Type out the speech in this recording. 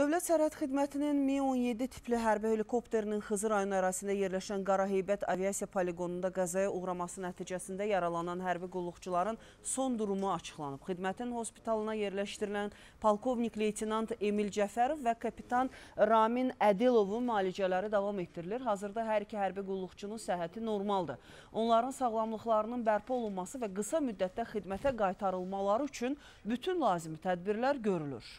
Dövlət Sərhəd Xidmətinin Mi-17 tipli hərbi helikopterinin Xızır ayın ərazisində yerləşən Qaraheybət aviasiya poligonunda qəzaya uğraması nəticəsində yaralanan hərbi qulluqçuların son durumu açıqlanıb. Xidmətin hospitalına yerləşdirilən polkovnik leytinant Emil Cəfərov və kapitan Ramin Ədilovun müalicələri davam etdirilir. Hazırda hər iki hərbi qulluqçunun səhəti normaldır. Onların sağlamlıqlarının bərpa olunması və qısa müddətdə xidmətə qaytarılmaları üçün bütün lazımi tədbirlər görülür.